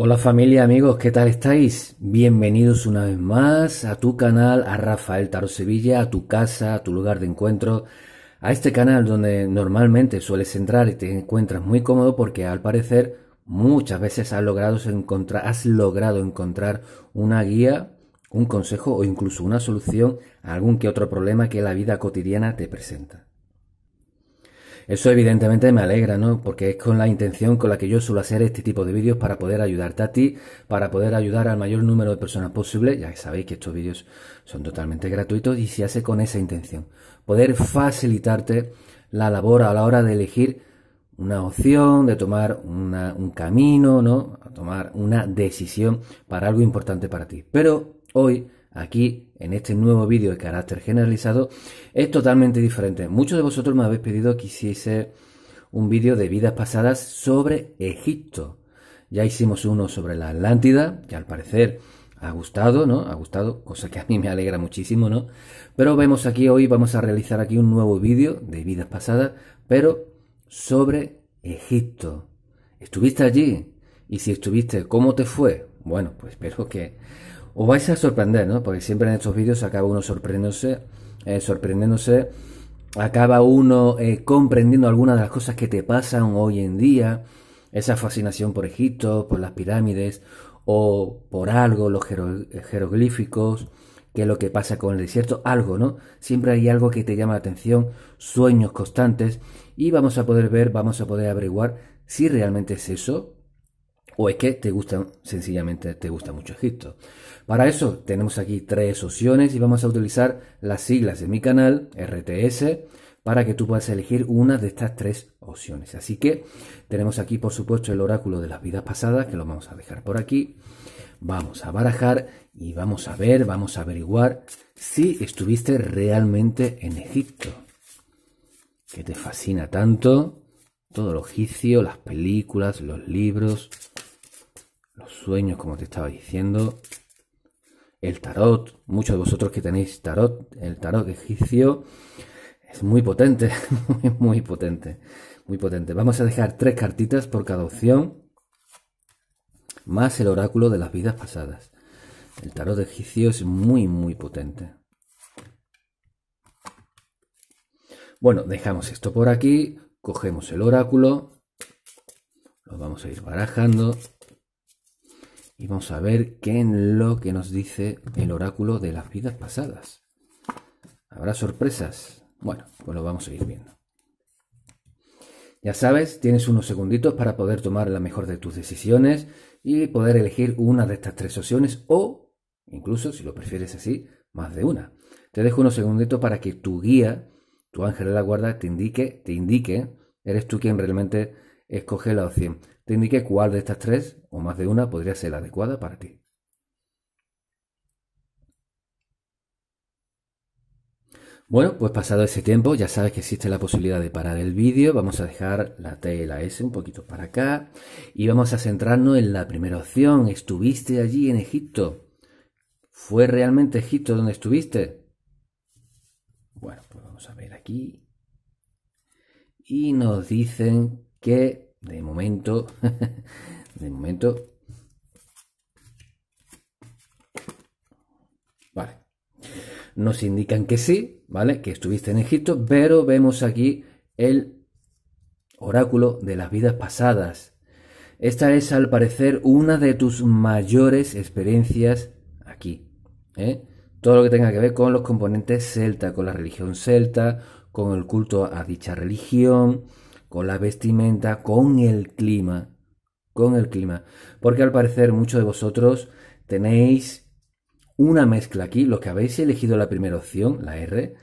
Hola familia, amigos, ¿qué tal estáis? Bienvenidos una vez más a tu canal, a Rafael Taro Sevilla, a tu casa, a tu lugar de encuentro, a este canal donde normalmente sueles entrar y te encuentras muy cómodo porque al parecer muchas veces has logrado encontrar, has logrado encontrar una guía, un consejo o incluso una solución a algún que otro problema que la vida cotidiana te presenta. Eso evidentemente me alegra, ¿no? Porque es con la intención con la que yo suelo hacer este tipo de vídeos para poder ayudarte a ti, para poder ayudar al mayor número de personas posible. Ya sabéis que estos vídeos son totalmente gratuitos y se hace con esa intención. Poder facilitarte la labor a la hora de elegir una opción, de tomar un camino, ¿no? tomar una decisión para algo importante para ti. Pero hoy aquí en este nuevo vídeo de carácter generalizado es totalmente diferente. Muchos de vosotros me habéis pedido que hiciese un vídeo de vidas pasadas sobre Egipto. Ya hicimos uno sobre la Atlántida, que al parecer ha gustado, ¿no? Ha gustado, cosa que a mí me alegra muchísimo, ¿no? Pero vemos aquí hoy, vamos a realizar aquí un nuevo vídeo de vidas pasadas, pero sobre Egipto. ¿Estuviste allí? Y si estuviste, ¿cómo te fue? Bueno, pues espero que os vais a sorprender, ¿no? Porque siempre en estos vídeos acaba uno sorprendiéndose, eh, sorprendiéndose, acaba uno eh, comprendiendo algunas de las cosas que te pasan hoy en día, esa fascinación por Egipto, por las pirámides, o por algo, los jeroglíficos, qué es lo que pasa con el desierto, algo, ¿no? Siempre hay algo que te llama la atención, sueños constantes, y vamos a poder ver, vamos a poder averiguar si realmente es eso, o es que te gusta, sencillamente te gusta mucho Egipto. Para eso tenemos aquí tres opciones y vamos a utilizar las siglas de mi canal, RTS, para que tú puedas elegir una de estas tres opciones. Así que tenemos aquí, por supuesto, el oráculo de las vidas pasadas, que lo vamos a dejar por aquí. Vamos a barajar y vamos a ver, vamos a averiguar si estuviste realmente en Egipto. Que te fascina tanto todo el egipcio, las películas, los libros, los sueños, como te estaba diciendo, el tarot, muchos de vosotros que tenéis tarot, el tarot egipcio es muy potente, muy, muy potente, muy potente. Vamos a dejar tres cartitas por cada opción, más el oráculo de las vidas pasadas. El tarot egipcio es muy, muy potente. Bueno, dejamos esto por aquí, cogemos el oráculo, lo vamos a ir barajando. Y vamos a ver qué es lo que nos dice el oráculo de las vidas pasadas. ¿Habrá sorpresas? Bueno, pues lo vamos a ir viendo. Ya sabes, tienes unos segunditos para poder tomar la mejor de tus decisiones y poder elegir una de estas tres opciones o, incluso si lo prefieres así, más de una. Te dejo unos segunditos para que tu guía, tu ángel de la guarda, te indique, te indique, eres tú quien realmente Escoge la opción. Te indique cuál de estas tres o más de una podría ser la adecuada para ti. Bueno, pues pasado ese tiempo, ya sabes que existe la posibilidad de parar el vídeo. Vamos a dejar la T y la S un poquito para acá. Y vamos a centrarnos en la primera opción. ¿Estuviste allí en Egipto? ¿Fue realmente Egipto donde estuviste? Bueno, pues vamos a ver aquí. Y nos dicen que de momento, de momento, vale, nos indican que sí, ¿vale? Que estuviste en Egipto, pero vemos aquí el oráculo de las vidas pasadas. Esta es al parecer una de tus mayores experiencias aquí. ¿eh? Todo lo que tenga que ver con los componentes celta, con la religión celta, con el culto a dicha religión, con la vestimenta, con el clima, con el clima. Porque al parecer muchos de vosotros tenéis una mezcla aquí, los que habéis elegido la primera opción, la R,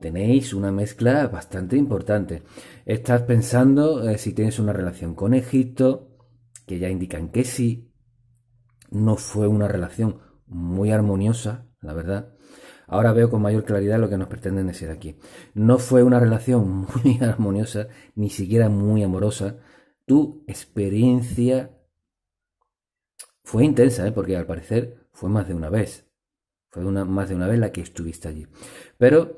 tenéis una mezcla bastante importante. Estás pensando eh, si tienes una relación con Egipto, que ya indican que sí, no fue una relación muy armoniosa, la verdad. Ahora veo con mayor claridad lo que nos pretenden decir aquí. No fue una relación muy armoniosa, ni siquiera muy amorosa. Tu experiencia fue intensa, ¿eh? porque al parecer fue más de una vez. Fue una, más de una vez la que estuviste allí. Pero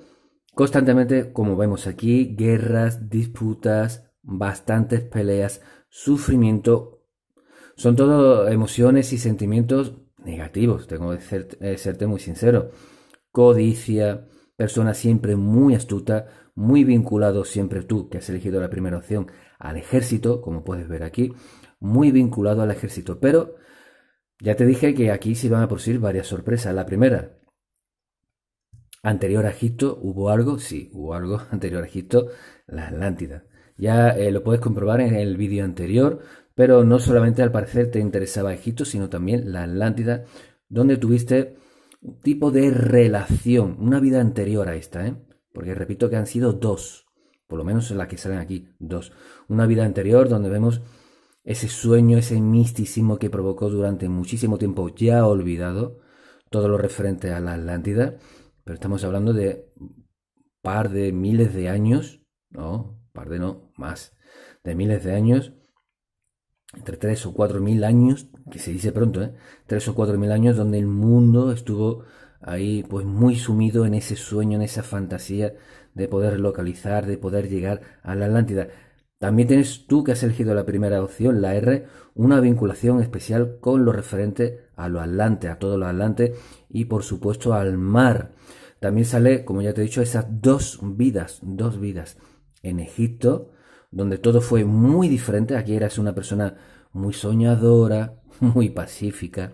constantemente, como vemos aquí, guerras, disputas, bastantes peleas, sufrimiento. Son todo emociones y sentimientos negativos, tengo que eh, serte muy sincero codicia, persona siempre muy astuta, muy vinculado siempre tú, que has elegido la primera opción, al ejército, como puedes ver aquí, muy vinculado al ejército. Pero ya te dije que aquí se van a producir varias sorpresas. La primera, anterior a Egipto, ¿hubo algo? Sí, hubo algo anterior a Egipto, la Atlántida. Ya eh, lo puedes comprobar en el vídeo anterior, pero no solamente al parecer te interesaba Egipto, sino también la Atlántida, donde tuviste un tipo de relación, una vida anterior a esta, ¿eh? porque repito que han sido dos, por lo menos en las que salen aquí, dos. Una vida anterior donde vemos ese sueño, ese misticismo que provocó durante muchísimo tiempo ya olvidado, todo lo referente a la Atlántida, pero estamos hablando de par de miles de años, no, par de no, más, de miles de años entre 3 o 4 mil años, que se dice pronto, ¿eh? 3 o 4 mil años donde el mundo estuvo ahí pues muy sumido en ese sueño, en esa fantasía de poder localizar, de poder llegar a la Atlántida. También tienes tú que has elegido la primera opción, la R, una vinculación especial con lo referente a lo atlante, a todo lo atlante y por supuesto al mar. También sale, como ya te he dicho, esas dos vidas, dos vidas en Egipto donde todo fue muy diferente. Aquí eras una persona muy soñadora, muy pacífica,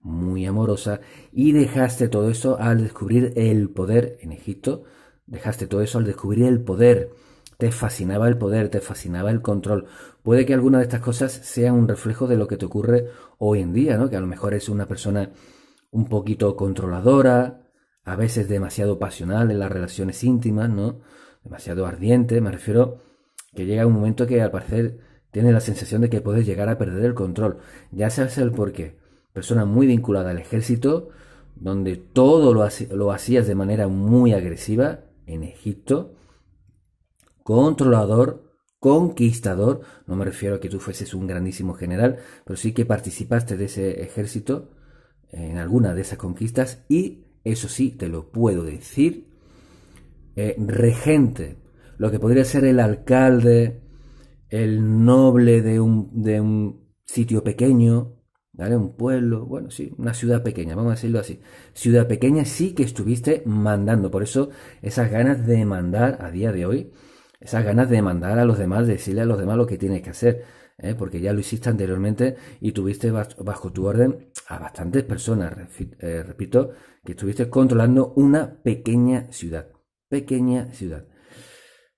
muy amorosa, y dejaste todo eso al descubrir el poder en Egipto, dejaste todo eso al descubrir el poder. Te fascinaba el poder, te fascinaba el control. Puede que alguna de estas cosas sea un reflejo de lo que te ocurre hoy en día, ¿no? Que a lo mejor es una persona un poquito controladora, a veces demasiado pasional en las relaciones íntimas, ¿no? Demasiado ardiente, me refiero que llega un momento que al parecer tiene la sensación de que puedes llegar a perder el control. Ya sabes el porqué. Persona muy vinculada al ejército, donde todo lo, hacías de manera muy agresiva en Egipto. Controlador, conquistador, no me refiero a que tú fueses un grandísimo general, pero sí que participaste de ese ejército en alguna de esas conquistas y, eso sí, te lo puedo decir, eh, regente lo que podría ser el alcalde, el noble de un, de un sitio pequeño, ¿vale? Un pueblo, bueno, sí, una ciudad pequeña, vamos a decirlo así. Ciudad pequeña sí que estuviste mandando, por eso esas ganas de mandar a día de hoy, esas ganas de mandar a los demás, decirle a los demás lo que tienes que hacer, ¿eh? porque ya lo hiciste anteriormente y tuviste bajo tu orden a bastantes personas, eh, repito, que estuviste controlando una pequeña ciudad, pequeña ciudad.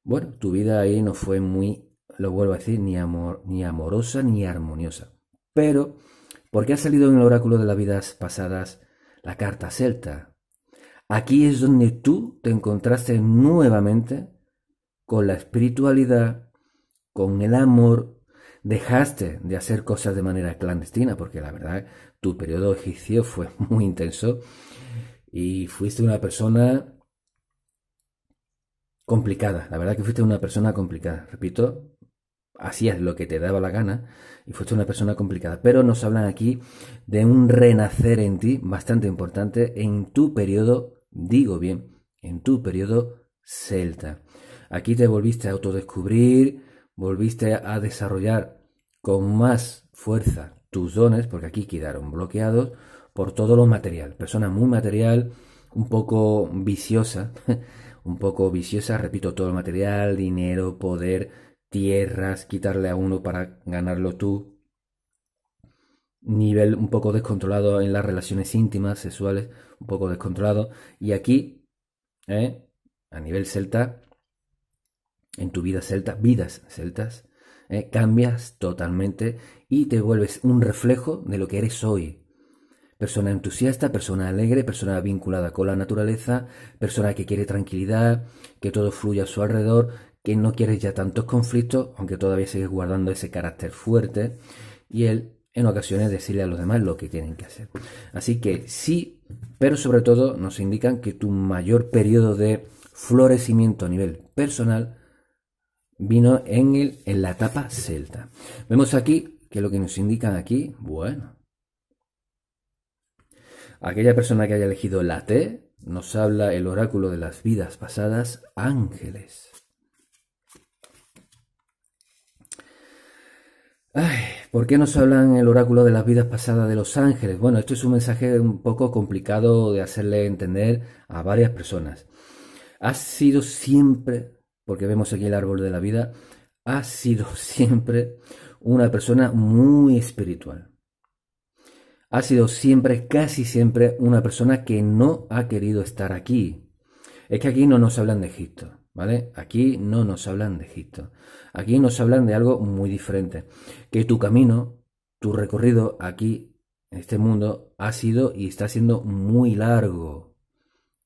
Bueno, tu vida ahí no fue muy, lo vuelvo a decir, ni, amor, ni amorosa ni armoniosa. Pero, porque ha salido en el oráculo de las vidas pasadas la carta celta. Aquí es donde tú te encontraste nuevamente con la espiritualidad, con el amor, dejaste de hacer cosas de manera clandestina, porque la verdad tu periodo egipcio fue muy intenso y fuiste una persona complicada. La verdad que fuiste una persona complicada. Repito, hacías lo que te daba la gana y fuiste una persona complicada. Pero nos hablan aquí de un renacer en ti bastante importante en tu periodo, digo bien, en tu periodo celta. Aquí te volviste a autodescubrir, volviste a desarrollar con más fuerza tus dones, porque aquí quedaron bloqueados por todo lo material. Persona muy material, un poco viciosa. un poco viciosa, repito, todo el material, dinero, poder, tierras, quitarle a uno para ganarlo tú. Nivel un poco descontrolado en las relaciones íntimas, sexuales, un poco descontrolado. Y aquí, ¿eh? a nivel celta, en tu vida celta, vidas celtas, ¿eh? cambias totalmente y te vuelves un reflejo de lo que eres hoy persona entusiasta, persona alegre, persona vinculada con la naturaleza, persona que quiere tranquilidad, que todo fluya a su alrededor, que no quiere ya tantos conflictos, aunque todavía sigues guardando ese carácter fuerte, y él en ocasiones decirle a los demás lo que tienen que hacer. Así que sí, pero sobre todo nos indican que tu mayor periodo de florecimiento a nivel personal vino en, el, en la etapa celta. Vemos aquí que lo que nos indican aquí, bueno, Aquella persona que haya elegido la T nos habla el oráculo de las vidas pasadas, ángeles. Ay, ¿por qué nos hablan el oráculo de las vidas pasadas de los ángeles? Bueno, esto es un mensaje un poco complicado de hacerle entender a varias personas. Ha sido siempre, porque vemos aquí el árbol de la vida, ha sido siempre una persona muy espiritual ha sido siempre, casi siempre, una persona que no ha querido estar aquí. Es que aquí no nos hablan de Egipto, ¿vale? Aquí no nos hablan de Egipto. Aquí nos hablan de algo muy diferente. Que tu camino, tu recorrido aquí, en este mundo, ha sido y está siendo muy largo.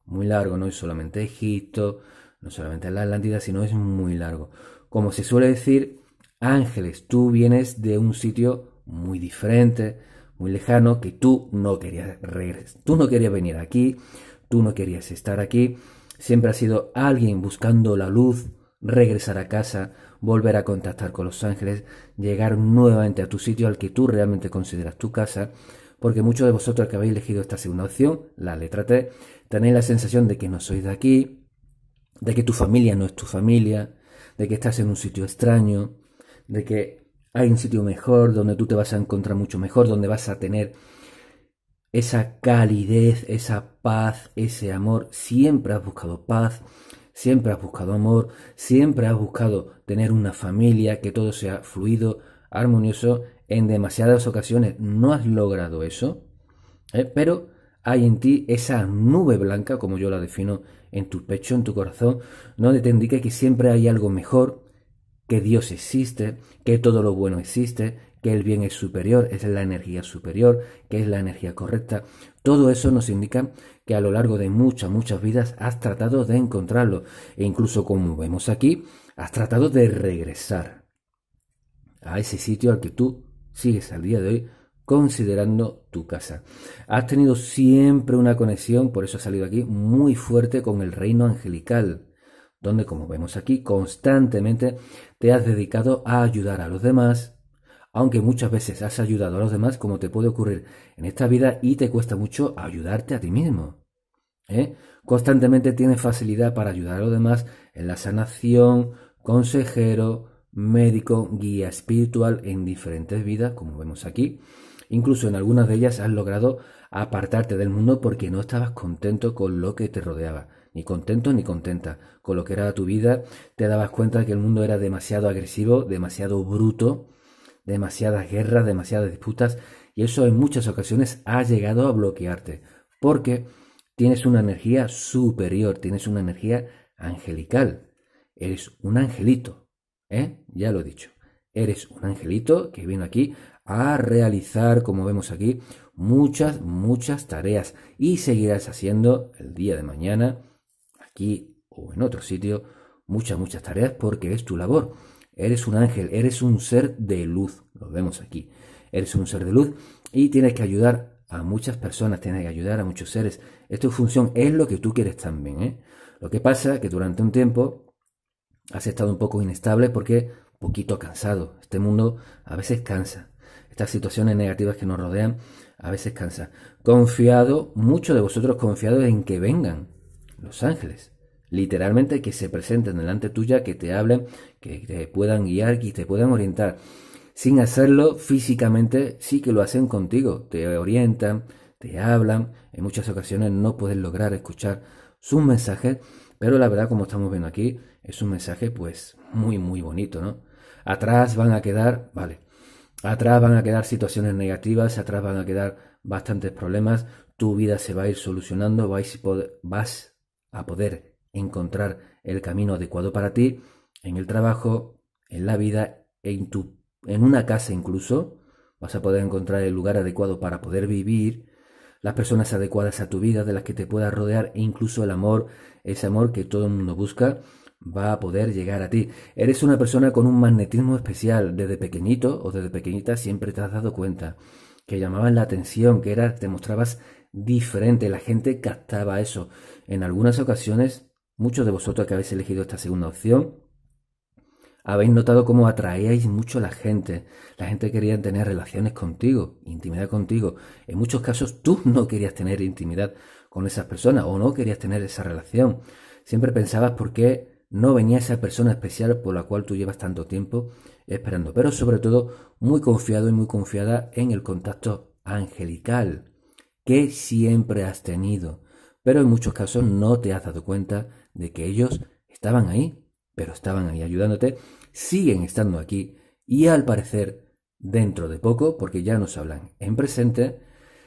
Muy largo, no es solamente Egipto, no solamente la Atlántida, sino es muy largo. Como se suele decir, ángeles, tú vienes de un sitio muy diferente, muy lejano que tú no querías regresar, tú no querías venir aquí, tú no querías estar aquí. Siempre ha sido alguien buscando la luz, regresar a casa, volver a contactar con los ángeles, llegar nuevamente a tu sitio al que tú realmente consideras tu casa, porque muchos de vosotros que habéis elegido esta segunda opción, la letra T, tenéis la sensación de que no sois de aquí, de que tu familia no es tu familia, de que estás en un sitio extraño, de que hay un sitio mejor, donde tú te vas a encontrar mucho mejor, donde vas a tener esa calidez, esa paz, ese amor. Siempre has buscado paz, siempre has buscado amor, siempre has buscado tener una familia, que todo sea fluido, armonioso. En demasiadas ocasiones no has logrado eso, ¿eh? pero hay en ti esa nube blanca, como yo la defino, en tu pecho, en tu corazón, donde te indica que siempre hay algo mejor, que Dios existe, que todo lo bueno existe, que el bien es superior, es la energía superior, que es la energía correcta. Todo eso nos indica que a lo largo de muchas, muchas vidas has tratado de encontrarlo e incluso como vemos aquí, has tratado de regresar a ese sitio al que tú sigues al día de hoy considerando tu casa. Has tenido siempre una conexión, por eso ha salido aquí, muy fuerte con el reino angelical donde, como vemos aquí, constantemente te has dedicado a ayudar a los demás, aunque muchas veces has ayudado a los demás, como te puede ocurrir en esta vida, y te cuesta mucho ayudarte a ti mismo. ¿eh? Constantemente tienes facilidad para ayudar a los demás en la sanación, consejero, médico, guía espiritual en diferentes vidas, como vemos aquí. Incluso en algunas de ellas has logrado apartarte del mundo porque no estabas contento con lo que te rodeaba ni contento ni contenta con lo que era tu vida, te dabas cuenta que el mundo era demasiado agresivo, demasiado bruto, demasiadas guerras, demasiadas disputas, y eso en muchas ocasiones ha llegado a bloquearte, porque tienes una energía superior, tienes una energía angelical, eres un angelito, ¿eh? Ya lo he dicho, eres un angelito que viene aquí a realizar, como vemos aquí, muchas, muchas tareas y seguirás haciendo el día de mañana aquí o en otro sitio muchas, muchas tareas porque es tu labor. Eres un ángel, eres un ser de luz, lo vemos aquí. Eres un ser de luz y tienes que ayudar a muchas personas, tienes que ayudar a muchos seres. Esta función, es lo que tú quieres también. ¿eh? Lo que pasa es que durante un tiempo has estado un poco inestable porque un poquito cansado. Este mundo a veces cansa. Estas situaciones negativas que nos rodean a veces cansa. Confiado, muchos de vosotros confiados en que vengan los ángeles. Literalmente que se presenten delante tuya, que te hablen, que te puedan guiar, que te puedan orientar. Sin hacerlo físicamente, sí que lo hacen contigo. Te orientan, te hablan. En muchas ocasiones no puedes lograr escuchar sus mensajes, pero la verdad, como estamos viendo aquí, es un mensaje pues muy, muy bonito, ¿no? Atrás van a quedar, vale, atrás van a quedar situaciones negativas, atrás van a quedar bastantes problemas, tu vida se va a ir solucionando, vais vas a poder encontrar el camino adecuado para ti en el trabajo, en la vida, en, tu, en una casa incluso. Vas a poder encontrar el lugar adecuado para poder vivir, las personas adecuadas a tu vida, de las que te puedas rodear e incluso el amor, ese amor que todo el mundo busca, va a poder llegar a ti. Eres una persona con un magnetismo especial. Desde pequeñito o desde pequeñita siempre te has dado cuenta que llamaban la atención, que eras, te mostrabas diferente. La gente captaba eso. En algunas ocasiones, muchos de vosotros que habéis elegido esta segunda opción, habéis notado cómo atraíais mucho a la gente. La gente quería tener relaciones contigo, intimidad contigo. En muchos casos tú no querías tener intimidad con esas personas o no querías tener esa relación. Siempre pensabas por qué no venía esa persona especial por la cual tú llevas tanto tiempo esperando, pero sobre todo muy confiado y muy confiada en el contacto angelical que siempre has tenido, pero en muchos casos no te has dado cuenta de que ellos estaban ahí, pero estaban ahí ayudándote, siguen estando aquí y al parecer dentro de poco, porque ya nos hablan en presente,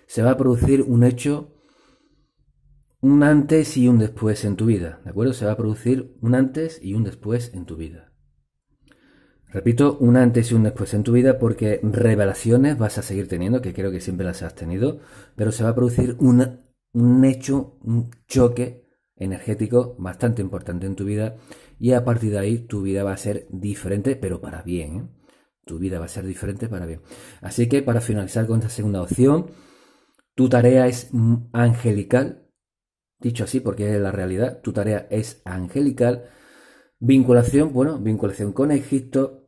se va a producir un hecho, un antes y un después en tu vida, ¿de acuerdo? Se va a producir un antes y un después en tu vida. Repito, un antes y un después en tu vida porque revelaciones vas a seguir teniendo, que creo que siempre las has tenido, pero se va a producir un hecho, un choque energético bastante importante en tu vida y a partir de ahí tu vida va a ser diferente, pero para bien. ¿eh? Tu vida va a ser diferente para bien. Así que para finalizar con esta segunda opción, tu tarea es angelical, dicho así porque es la realidad, tu tarea es angelical. Vinculación, bueno, vinculación con Egipto,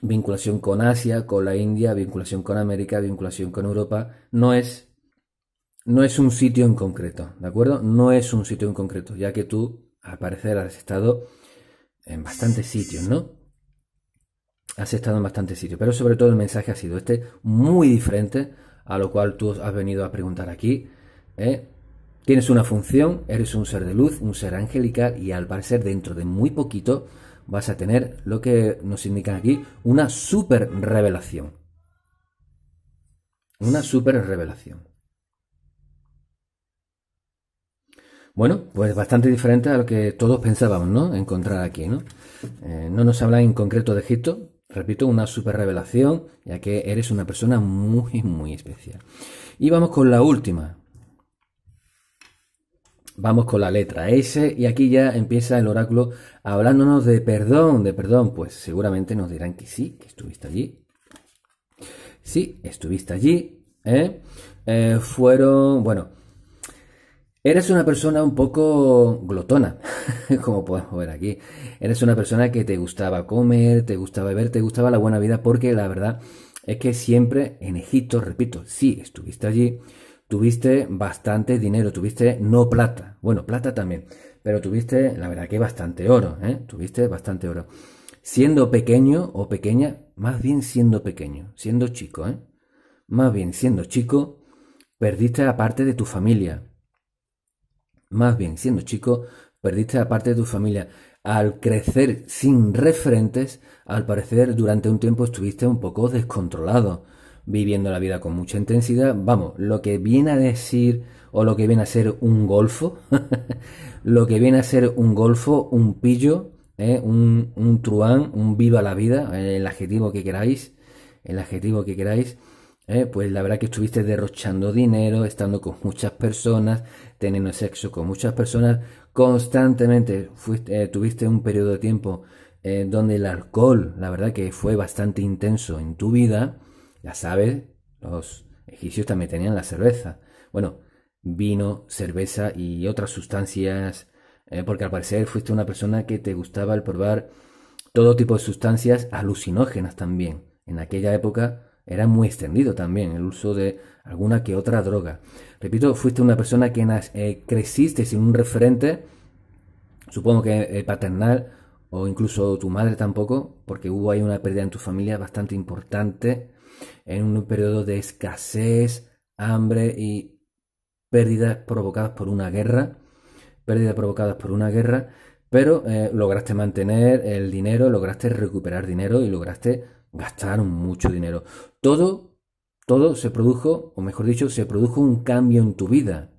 vinculación con Asia, con la India, vinculación con América, vinculación con Europa, no es, no es un sitio en concreto, ¿de acuerdo? No es un sitio en concreto, ya que tú, al parecer, has estado en bastantes sitios, ¿no? Has estado en bastantes sitios, pero sobre todo el mensaje ha sido este, muy diferente a lo cual tú has venido a preguntar aquí. ¿eh? Tienes una función, eres un ser de luz, un ser angelical y al parecer dentro de muy poquito vas a tener lo que nos indica aquí, una super revelación. Una super revelación. Bueno, pues bastante diferente a lo que todos pensábamos, ¿no? Encontrar aquí, ¿no? Eh, no nos habla en concreto de Egipto, repito, una super revelación, ya que eres una persona muy, muy especial. Y vamos con la última, Vamos con la letra S y aquí ya empieza el oráculo hablándonos de perdón, de perdón. Pues seguramente nos dirán que sí, que estuviste allí. Sí, estuviste allí. ¿eh? Eh, fueron, bueno, eres una persona un poco glotona, como podemos ver aquí. Eres una persona que te gustaba comer, te gustaba beber, te gustaba la buena vida, porque la verdad es que siempre en Egipto, repito, sí, estuviste allí tuviste bastante dinero, tuviste no plata, bueno, plata también, pero tuviste, la verdad que bastante oro, ¿eh? Tuviste bastante oro. Siendo pequeño o pequeña, más bien siendo pequeño, siendo chico, ¿eh? Más bien siendo chico, perdiste la parte de tu familia. Más bien siendo chico, perdiste la parte de tu familia. Al crecer sin referentes, al parecer durante un tiempo estuviste un poco descontrolado viviendo la vida con mucha intensidad. Vamos, lo que viene a decir o lo que viene a ser un golfo, lo que viene a ser un golfo, un pillo, eh, un, truán, un viva la vida, eh, el adjetivo que queráis, el adjetivo que queráis. Eh, pues la verdad que estuviste derrochando dinero, estando con muchas personas, teniendo sexo con muchas personas, constantemente fuiste, tuviste un periodo de tiempo donde el alcohol, la verdad que fue bastante intenso en tu vida, ya sabes los egipcios también tenían la cerveza. Bueno, vino, cerveza y otras sustancias, eh, porque al parecer fuiste una persona que te gustaba el probar todo tipo de sustancias alucinógenas también. En aquella época era muy extendido también el uso de alguna que otra droga. Repito, fuiste una persona que eh, creciste sin un referente, supongo que eh, paternal, o incluso tu madre tampoco, porque hubo ahí una pérdida en tu familia bastante importante en un periodo de escasez, hambre y pérdidas provocadas por una guerra, pérdidas provocadas por una guerra, pero eh, lograste mantener el dinero, lograste recuperar dinero y lograste gastar mucho dinero. Todo, todo se produjo, o mejor dicho, se produjo un cambio en tu vida.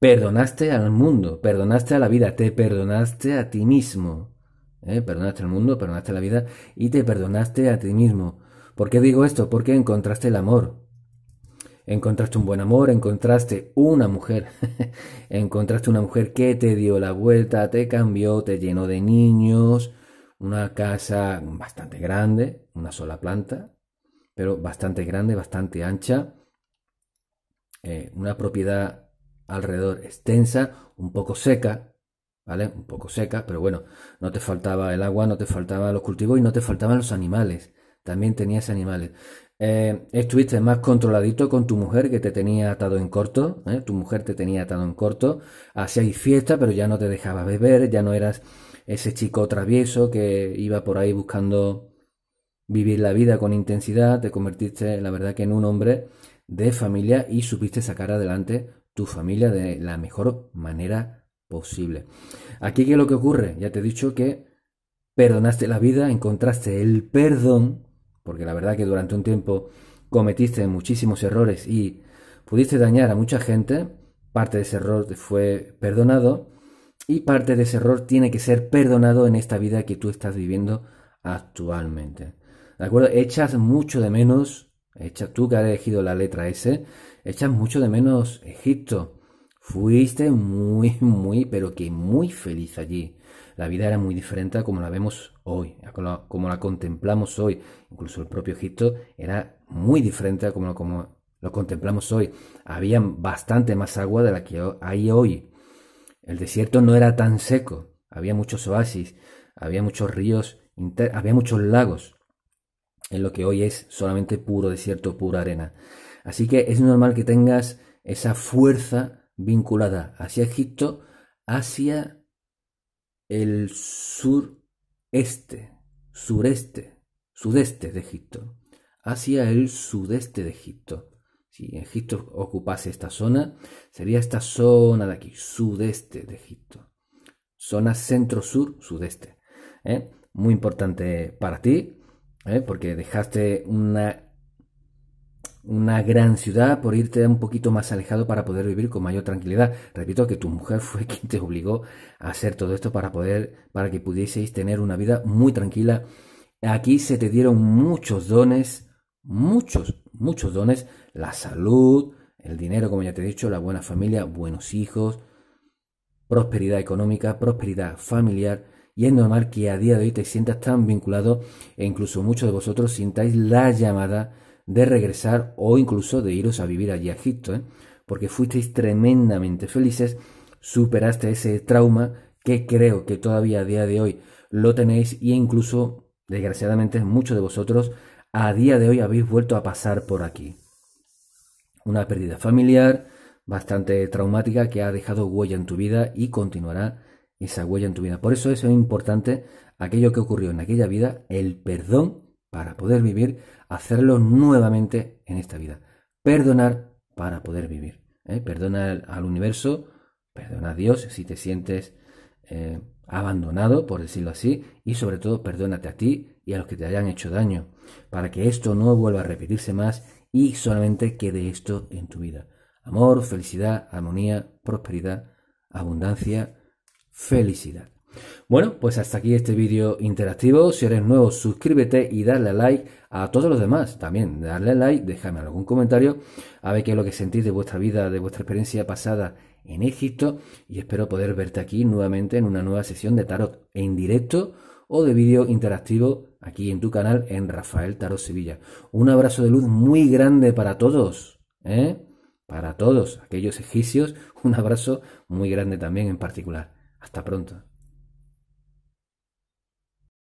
Perdonaste al mundo, perdonaste a la vida, te perdonaste a ti mismo. ¿Eh? Perdonaste el mundo, perdonaste la vida y te perdonaste a ti mismo. ¿Por qué digo esto? Porque encontraste el amor. Encontraste un buen amor, encontraste una mujer. encontraste una mujer que te dio la vuelta, te cambió, te llenó de niños, una casa bastante grande, una sola planta, pero bastante grande, bastante ancha, eh, una propiedad alrededor extensa, un poco seca, ¿vale? Un poco seca, pero bueno, no te faltaba el agua, no te faltaban los cultivos y no te faltaban los animales. También tenías animales. Eh, estuviste más controladito con tu mujer que te tenía atado en corto, ¿eh? tu mujer te tenía atado en corto, Hacías fiesta pero ya no te dejaba beber, ya no eras ese chico travieso que iba por ahí buscando vivir la vida con intensidad, te convertiste la verdad que en un hombre de familia y supiste sacar adelante tu familia de la mejor manera posible. Aquí, ¿qué es lo que ocurre? Ya te he dicho que perdonaste la vida, encontraste el perdón, porque la verdad que durante un tiempo cometiste muchísimos errores y pudiste dañar a mucha gente, parte de ese error fue perdonado y parte de ese error tiene que ser perdonado en esta vida que tú estás viviendo actualmente. ¿De acuerdo? Echas mucho de menos, echas tú que has elegido la letra S, echas mucho de menos Egipto, Fuiste muy, muy, pero que muy feliz allí. La vida era muy diferente a como la vemos hoy, a como la contemplamos hoy. Incluso el propio Egipto era muy diferente a como, como lo contemplamos hoy. Había bastante más agua de la que hay hoy. El desierto no era tan seco. Había muchos oasis, había muchos ríos, había muchos lagos. En lo que hoy es solamente puro desierto, pura arena. Así que es normal que tengas esa fuerza vinculada hacia Egipto hacia el sureste, sureste, sudeste de Egipto, hacia el sudeste de Egipto. Si Egipto ocupase esta zona, sería esta zona de aquí, sudeste de Egipto. Zona centro-sur, sudeste. ¿eh? Muy importante para ti, ¿eh? porque dejaste una una gran ciudad por irte un poquito más alejado para poder vivir con mayor tranquilidad. Repito que tu mujer fue quien te obligó a hacer todo esto para poder, para que pudieseis tener una vida muy tranquila. Aquí se te dieron muchos dones, muchos, muchos dones, la salud, el dinero, como ya te he dicho, la buena familia, buenos hijos, prosperidad económica, prosperidad familiar. Y es normal que a día de hoy te sientas tan vinculado e incluso muchos de vosotros sintáis la llamada de regresar o incluso de iros a vivir allí a Egipto, ¿eh? porque fuisteis tremendamente felices, superaste ese trauma que creo que todavía a día de hoy lo tenéis e incluso, desgraciadamente, muchos de vosotros a día de hoy habéis vuelto a pasar por aquí. Una pérdida familiar bastante traumática que ha dejado huella en tu vida y continuará esa huella en tu vida. Por eso es importante aquello que ocurrió en aquella vida, el perdón para poder vivir, hacerlo nuevamente en esta vida. Perdonar para poder vivir. ¿eh? Perdona al universo, perdona a Dios si te sientes eh, abandonado, por decirlo así, y sobre todo perdónate a ti y a los que te hayan hecho daño, para que esto no vuelva a repetirse más y solamente quede esto en tu vida. Amor, felicidad, armonía, prosperidad, abundancia, felicidad. Bueno, pues hasta aquí este vídeo interactivo. Si eres nuevo, suscríbete y dale like a todos los demás. También darle like, déjame algún comentario, a ver qué es lo que sentís de vuestra vida, de vuestra experiencia pasada en Egipto. Y espero poder verte aquí nuevamente en una nueva sesión de tarot en directo o de vídeo interactivo aquí en tu canal en Rafael Tarot Sevilla. Un abrazo de luz muy grande para todos. ¿eh? Para todos aquellos egipcios, un abrazo muy grande también en particular. Hasta pronto.